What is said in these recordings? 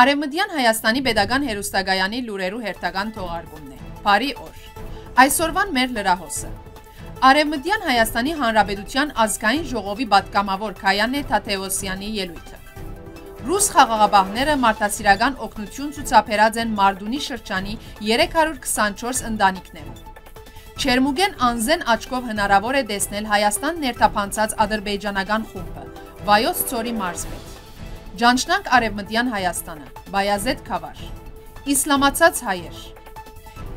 Արևմտյան Հայաստանի Պետական Հերոստագայանի լուրերու հերթական թողարկումն է։ Բարի օր։ Այսօրվան մեր լրահոսը։ Արևմտյան Հայաստանի Հանրապետության ազգային ժողովի պատգամավոր Քայանե Թաթեոսյանի ելույթը։ Ռուս խաղաղապահները մարդասիրական օգնություն ցուցաբերած են Մարդունի շրջանի 324 ընտանիքներում։ Չերմուգեն անզեն աչքով հնարավոր է տեսնել Հայաստան ներթափանցած ադրբեջանական խումբը։ Վայոց ծորի մարզպետ Ճանչնանք արևմտյան Հայաստանը, բայազետ քավար, իսլամացած հայեր։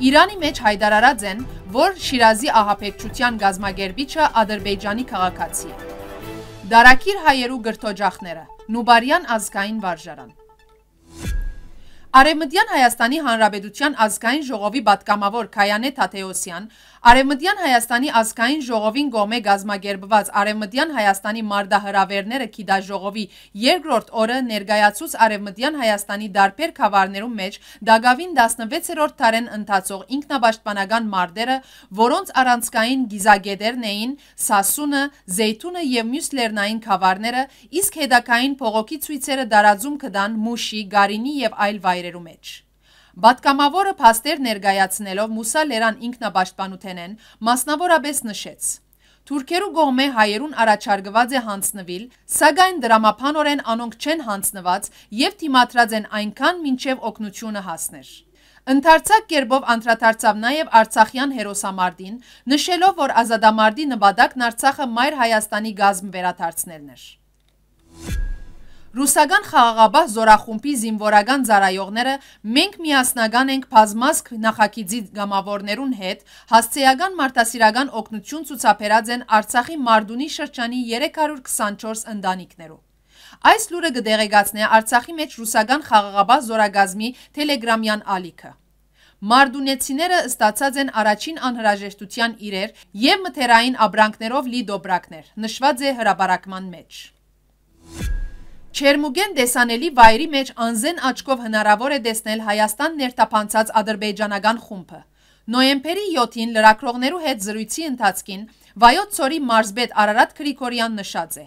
Իրանի մեջ հայդարարած են, որ Շիրազի ահապեկչության գազմագերբիչը ադրբեջանի քաղաքացի է։ Դարակիր հայերու գրթօջախները, Նուբարյան ազգային վարժարան։ Արևմտյան Հայաստանի Հանրապետության ազգային ժողովի պատգամավոր Քայանե Թաթեոսյան Արևմտյան Հայաստանի ազգային ժողովին գոմե գազմագերբված Արևմտյան Հայաստանի մարդահրավերները քիդաժողովի երկրորդ օրը ներկայացուց Արևմտյան Հայաստանի դարբեր խավարներում մեջ Դագավին 16-րդ տարեն ընթացող ինքնապաշտպանական մարդերը, որոնց առանցքային գիզագետերն էին Սասունը, Զեյթունը եւ մյուս լեռնային խավարները, իսկ հետակային փողոքի ցույցերը դարաձում կդան Մուշի, Գարինի եւ այլ վայրերում մեջ։ Պատգամավորը փաստեր ներկայացնելով Մուսա Լերան ինքնապաշտպանութենեն մասնավորապես նշեց. Թուրքերու գողմե հայերուն առաջարգված է հանցնվիլ, սագայն դրամապանորեն անոնք չեն հանցնված և թիմատրած են այնքան մինչև օգնությունը հասներ։ Ընթարցակ կերբով անդրադարձավ նաև Արցախյան հերոսամարդին, նշելով, որ ազադամարդի նպատակն Արցախը մայր Հայաստանի գազմ վերաթարցնելն էր։ Ռուսական խաղաղաբահ զորախումբի զինվորական ծառայողները մենք միասնական ենք բազմազգ նախագիծի գամավորներուն հետ հասցեական մարդասիրական օգնություն ցուցաբերած են Արցախի Մարդունի շրջանի 324 ընտանիքներու։ Այս լուրը կդեղեկացնե Արցախի մեջ ռուսական խաղաղաբահ զորագազմի Telegram-յան ալիքը։ Մարդունեցիները ստացած են առաջին անհրաժեշտության իրեր եւ մթերային աբրանքներով լի դոբրակներ, նշված է հրաբարակման մեջ։ Չերմուգեն դեսանելի վայրի մեջ անզեն աչքով հնարավոր է դեսնել Հայաստան ներտապանցած ադրբեջանական խումբը։ Նոյեմբերի 7-ին լրակրողներու հետ զրույցի ընթացքին Վայոց ծորի մարզբետ Արարատ Գրիգորյան նշած է.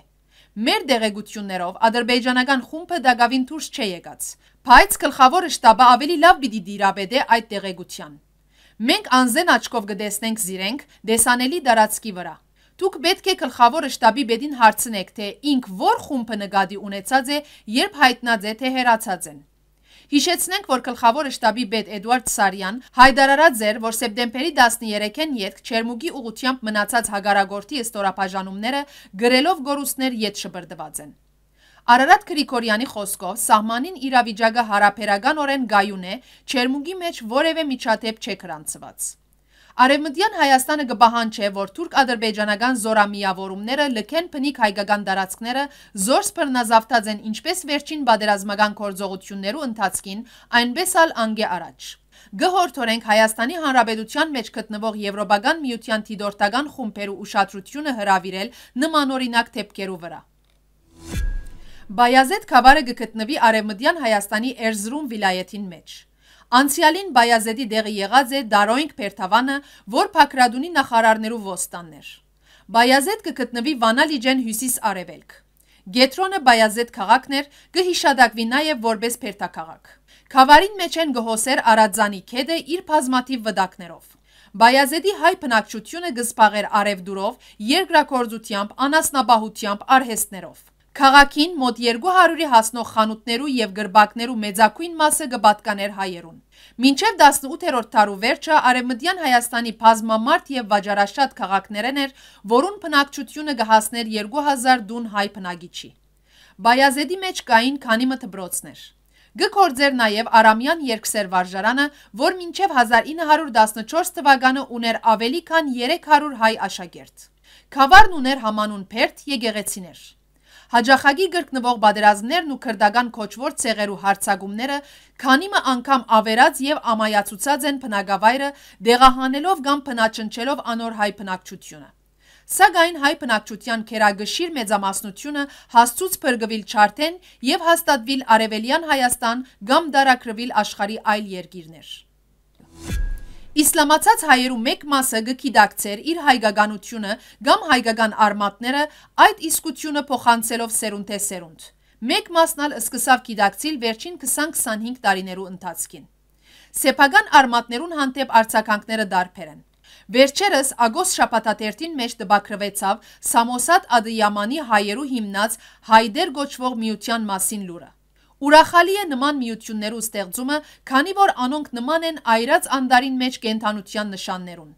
Մեր դեղեցություններով ադրբեջանական խումբը դակավին դուրս չի եկած, բայց գլխավոր շտաբը ավելի լավ պիտի դիրապետե այդ դեղեցության։ Մենք անզեն աչքով կդեսնենք զիրենք դեսանելի դարածքի վրա։ Դուք պետք է գլխավորը շտաբի բեդին հարցնեք, թե ինք որ խումբը նկատի ունեցած է, երբ հայտնած է, թե հերացած են։ Հիշեցնենք, որ գլխավորը շտաբի բեդ Էդուարդ Սարյան հայտարարած էր, որ սեպտեմբերի 13-ին յետք Չերմուգի ուղությամբ մնացած հագարագործի ստորապաժանումները գրելով գորուստներ յետ շբրդված են։ Արարատ Գրիգորյանի խոսքով սահմանին իրավիճակը հարաբերականորեն գայուն է, Չերմուգի մեջ որևէ միջադեպ չէ գրանցված։ Արևմտյան Հայաստանը կբահանչե, որ թուրք-ադրբեջանական զորամիավորումները լքեն փնիկ հայկական տարածքները, զորս բռնազավթած են ինչպես վերջին բادرազմական կորձողություններու ընթացքին, այնպես ալ անգե առաջ։ Գհորթորենք Հայաստանի Հանրապետության մեջ գտնվող Եվրոպական միության դիտորդական խումբերու ուշադրությունը հրավիրել նմանօրինակ դեպքերու վրա։ Բայազետ Խավարը գտնվի Արևմտյան Հայաստանի Էրզրում վիլայեթին մեջ։ Անցյալին Բայազեդի դեղի եղած է Դարոյնք Փերթավանը, որ Փակրադունի նախարարներու ոստանն էր։ Բայազեդ կգտնվի Վանալիջեն հյուսիս արևելք։ Գետրոնը Բայազեդ քաղաքն էր, կհիշադակվի նաև որպես Փերթաքաղաք։ Խավարին մեջ են գոհոսեր Արաձանի քեդը իր բազմաթիվ վտակներով։ Բայազեդի հայ բնակչությունը գսպաղեր արևդուրով, երկրակորձությամբ, անասնաբահությամբ, արհեստներով։ Քաղաքին մոտ 200-ի հասնող խանութներու եւ գրբակներու մեծակույն մասը կբատկաներ հայերուն։ Մինչև 18-րդ դարու վերջը Արևմտյան Հայաստանի բազմամարդ եւ վաճառաշատ քաղաքներն էր, որուն բնակչությունը կհասներ 2000 դուն հայ բնագիչի։ Բայազեդի մեջ կային քանի մթբրոցներ։ Գկործեր նաև Արամյան երկսեր վարժարանը, որ մինչև 1914 թվականը ուներ ավելի քան 300 հայ աշակերտ։ Քավարն ուներ համանուն Փերթ եկեղեցիներ։ Հաջախագի գրկնվող բادرազներն ու քրդական կոչվոր ցեղերու հարցագումները քանիմը անգամ ավերած եւ ամայացուցած են բնակավայրը դեղահանելով կամ փնաչնչելով անոր հայ բնակչությունը։ Սակայն հայ բնակչության քերագշիր մեծամասնությունը հաստուց բրգվել չարթեն եւ հաստատվել արևելյան Հայաստան կամ դարակրվել աշխարի այլ երկիրներ։ Իսլամացած հայերու մեկ մասը գկիդակցեր իր հայգագանությունը կամ հայգագան արմատները այդ իսկությունը փոխանցելով սերունդ է սերունդ։ Մեկ մասնալ սկսավ գիդակցիլ վերջին 20-25 տարիներու ընթացքին։ Սեպագան արմատներուն հանդեպ արձականքները դարբեր են։ Վերջերս ագոս շապատատերտին մեջ դբակրվեցավ Սամոսատ ադիյամանի հայերու հիմնած հայդեր գոչվող միության մասին լուրը։ Ուրախալի է նման միություններու ստեղծումը, քանի որ անոնք նման են այրած անդարին մեջ կենթանության նշաններուն։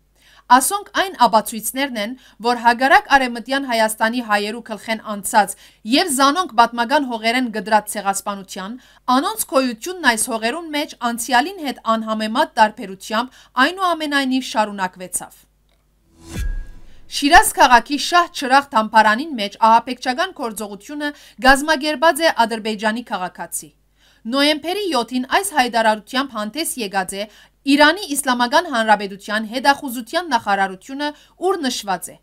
Ասոնք այն աբացույցներն են, որ հագարակ արեմտյան Հայաստանի հայերու կլխեն անցած և զանոնք բատմագան հողերեն գդրած ծեղասպանության, անոնց կոյությունն այս հողերուն մեջ անցյալին հետ անհամեմատ տարպերությամբ այն ու ամենայնիվ շարունակվեցավ։ Շիրազ քաղաքի շահ չրախ դամբարանին մեջ ահապեկչական գործողությունը գազմագերբած է Ադրբեջանի քաղաքացի։ Նոյեմբերի 7-ին այս հայտարարությամբ հանդես եկած է Իրանի Իսլամական Հանրապետության հետախուզության նախարարությունը, ուր նշված է.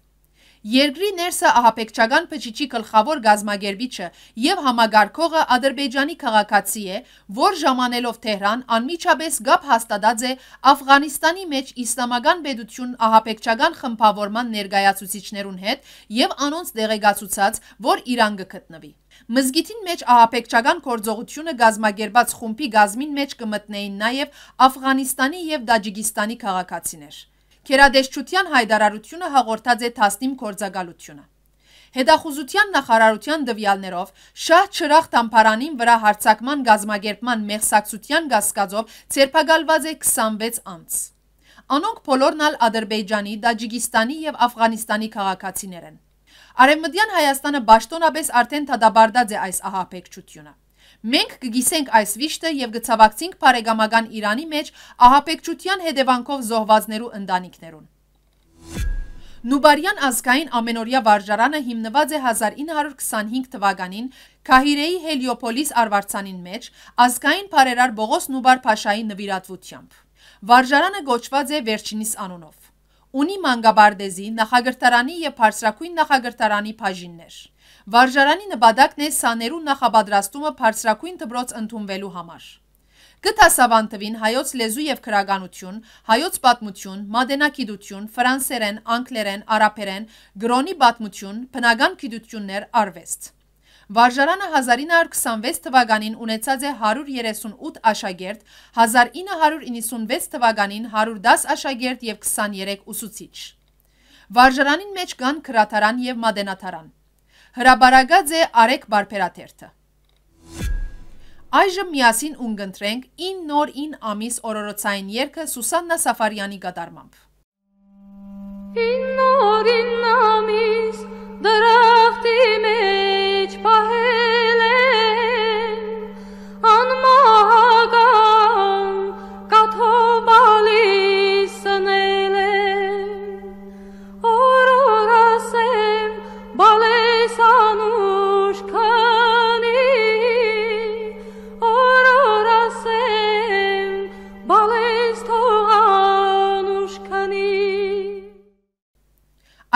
Երկրի ներսը ահապեկչական փչիչի գլխավոր գազմագերբիչը եւ համագարկողը ադրբեջանի քաղաքացի է, որ ժամանելով Թեհրան անմիջապես գապ հաստատած է Աֆղանիստանի մեջ իսլամական պետություն ահապեկչական խմբավորման ներկայացուցիչներուն հետ եւ անոնց դեղեկացուցած, որ Իրան կգտնվի։ Մզգիտին մեջ ահապեկչական գործողությունը գազմագերբած խումբի գազմին մեջ կմտնեին նաեւ Աֆղանիստանի եւ Դաջիկիստանի քաղաքացիներ։ Կերադեշչության հայդարարությունը հաղորդած է թասնիմ կործագալությունը։ Հետախուզության նախարարության դվյալներով շահ չրախ տամպարանին վրա հարցակման գազմագերպման մեղսակցության գասկածով ծերպագալված է 26 անց։ Անոնք պոլորն ալ ադրբեջանի, դաջիգիստանի և ավղանիստանի կաղաքացիներ են։ Արևմդյան Հայաստանը բաշտոնապես արդեն թադաբարդած է այս ահապեքչությունը։ Մենք կգիսենք այս վիշտը եւ գցավակցենք բարեկամական Իրանի մեջ ահապեկչության հետևանքով զոհվածներու ընտանիքներուն։ Նուբարյան ազգային ամենօրյա վարժարանը հիմնված է 1925 թվականին Կահիրեի Հելիոպոլիս արվարձանին մեջ ազգային բարերար Բողոս Նուբար Փաշայի նվիրատվությամբ։ Վարժարանը գոչված է Վերջինիս անունով։ Ունի մանգաբարդեզի, նախագահրտարանի եւ Փարսրակույն նախագահրտարանի բաժիններ։ Վարժարանի նպատակն է սաներու նախապատրաստումը բարձրակույն դպրոց ընդունվելու համար։ Գտասավան տվին հայոց լեզու եւ քրագանություն, հայոց պատմություն, մատենակիտություն, ֆրանսերեն, անգլերեն, արաբերեն, գրոնի պատմություն, բնական գիտություններ, արվեստ։ Վարժարանը 1926 թվականին ունեցած է 138 աշակերտ, 1996 թվականին 110 աշակերտ եւ 23 ուսուցիչ։ Վարժարանին մեջ կան քրատարան եւ մատենատարան։ Հրաբարագած է արեք բարպերաթերթը։ Այժմ միասին ունգնտրենք ին նոր ին ամիս օրորոցային երկը Սուսաննա Սավարյանի գադարմամբ։ Ին նոր ին ամիս դրախտի մեջ պահել